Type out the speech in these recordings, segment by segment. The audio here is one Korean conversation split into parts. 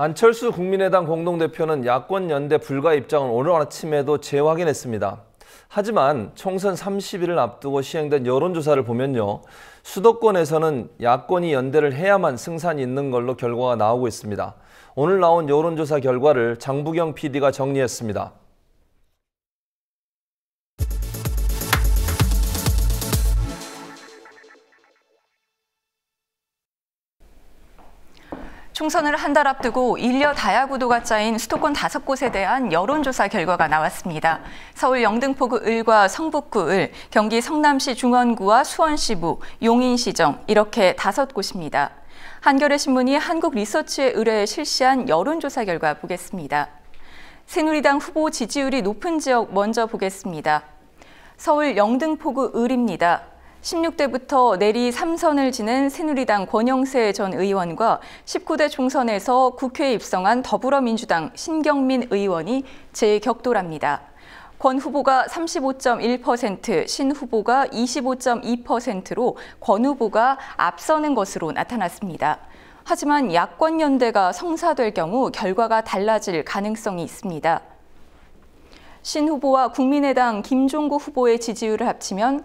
안철수 국민의당 공동대표는 야권 연대 불가 입장을 오늘 아침에도 재확인했습니다. 하지만 총선 30일을 앞두고 시행된 여론조사를 보면요. 수도권에서는 야권이 연대를 해야만 승산이 있는 걸로 결과가 나오고 있습니다. 오늘 나온 여론조사 결과를 장부경 PD가 정리했습니다. 총선을 한 달 앞두고 인력 다야구도가 짜인 수도권 다섯 곳에 대한 여론조사 결과가 나왔습니다. 서울 영등포구 을과 성북구 을, 경기 성남시 중원구와 수원시 부, 용인시 정 이렇게 다섯 곳입니다. 한겨레 신문이 한국 리서치에 의뢰해 실시한 여론조사 결과 보겠습니다. 새누리당 후보 지지율이 높은 지역 먼저 보겠습니다. 서울 영등포구 을입니다. 16대부터 내리 3선을 지낸 새누리당 권영세 전 의원과 19대 총선에서 국회에 입성한 더불어민주당 신경민 의원이 재격돌합니다. 권 후보가 35.1%, 신 후보가 25.2%로 권 후보가 앞서는 것으로 나타났습니다. 하지만 야권 연대가 성사될 경우 결과가 달라질 가능성이 있습니다. 신 후보와 국민의당 김종구 후보의 지지율을 합치면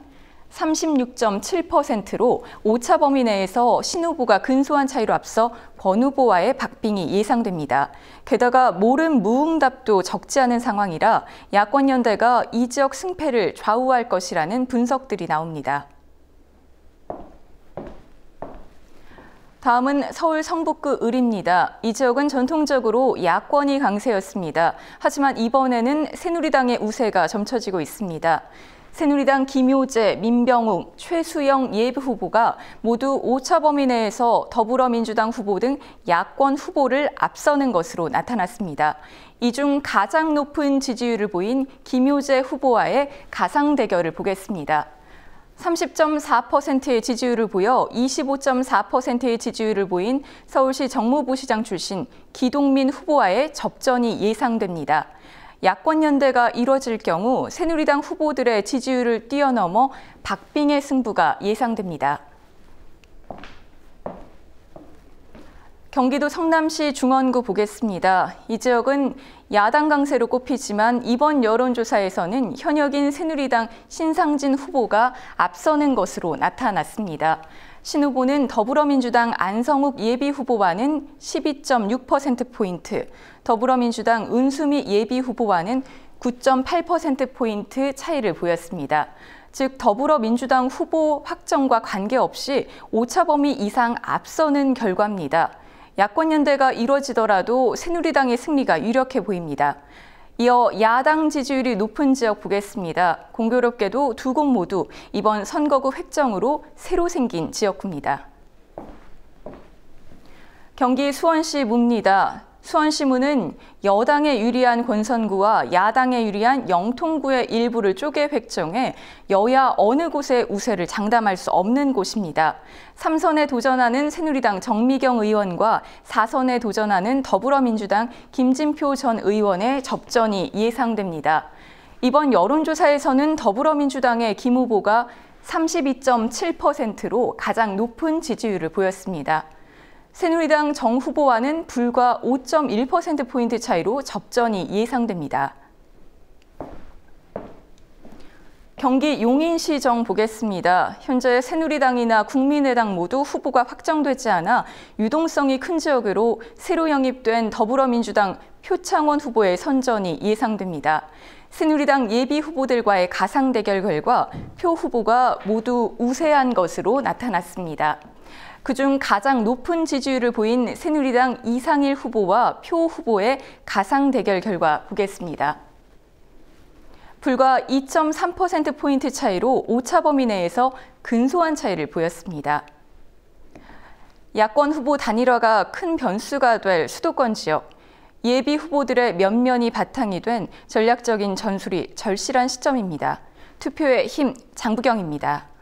36.7%로 오차 범위 내에서 신 후보가 근소한 차이로 앞서 권 후보와의 박빙이 예상됩니다. 게다가 모른 무응답도 적지 않은 상황이라 야권 연대가 이 지역 승패를 좌우할 것이라는 분석들이 나옵니다. 다음은 서울 성북구 을입니다. 이 지역은 전통적으로 야권이 강세였습니다. 하지만 이번에는 새누리당의 우세가 점쳐지고 있습니다. 새누리당 김효재, 민병욱 최수영 예비 후보가 모두 5차 범위 내에서 더불어민주당 후보 등 야권 후보를 앞서는 것으로 나타났습니다. 이 중 가장 높은 지지율을 보인 김효재 후보와의 가상 대결을 보겠습니다. 30.4%의 지지율을 보여 25.4%의 지지율을 보인 서울시 정무부시장 출신 기동민 후보와의 접전이 예상됩니다. 야권 연대가 이뤄질 경우 새누리당 후보들의 지지율을 뛰어넘어 박빙의 승부가 예상됩니다. 경기도 성남시 중원구 보겠습니다. 이 지역은 야당 강세로 꼽히지만 이번 여론조사에서는 현역인 새누리당 신상진 후보가 앞서는 것으로 나타났습니다. 신 후보는 더불어민주당 안성욱 예비 후보와는 12.6%포인트, 더불어민주당 은수미 예비 후보와는 9.8%포인트 차이를 보였습니다. 즉 더불어민주당 후보 확정과 관계없이 오차범위 이상 앞서는 결과입니다. 야권연대가 이뤄지더라도 새누리당의 승리가 유력해 보입니다. 이어 야당 지지율이 높은 지역 보겠습니다. 공교롭게도 두 곳 모두 이번 선거구 획정으로 새로 생긴 지역구입니다. 경기 수원시 뭡니다. 수원시문은 여당에 유리한 권선구와 야당에 유리한 영통구의 일부를 쪼개 획정해 여야 어느 곳에 우세를 장담할 수 없는 곳입니다. 3선에 도전하는 새누리당 정미경 의원과 4선에 도전하는 더불어민주당 김진표 전 의원의 접전이 예상됩니다. 이번 여론조사에서는 더불어민주당의 김 후보가 32.7%로 가장 높은 지지율을 보였습니다. 새누리당 정 후보와는 불과 5.1%포인트 차이로 접전이 예상됩니다. 경기 용인시 정 보겠습니다. 현재 새누리당이나 국민의당 모두 후보가 확정되지 않아 유동성이 큰 지역으로 새로 영입된 더불어민주당 표창원 후보의 선전이 예상됩니다. 새누리당 예비 후보들과의 가상 대결 결과 표 후보가 모두 우세한 것으로 나타났습니다. 그중 가장 높은 지지율을 보인 새누리당 이상일 후보와 표 후보의 가상 대결 결과 보겠습니다. 불과 2.3%포인트 차이로 오차 범위 내에서 근소한 차이를 보였습니다. 야권 후보 단일화가 큰 변수가 될 수도권 지역, 예비 후보들의 면면이 바탕이 된 전략적인 전술이 절실한 시점입니다. 투표의 힘 장부경입니다.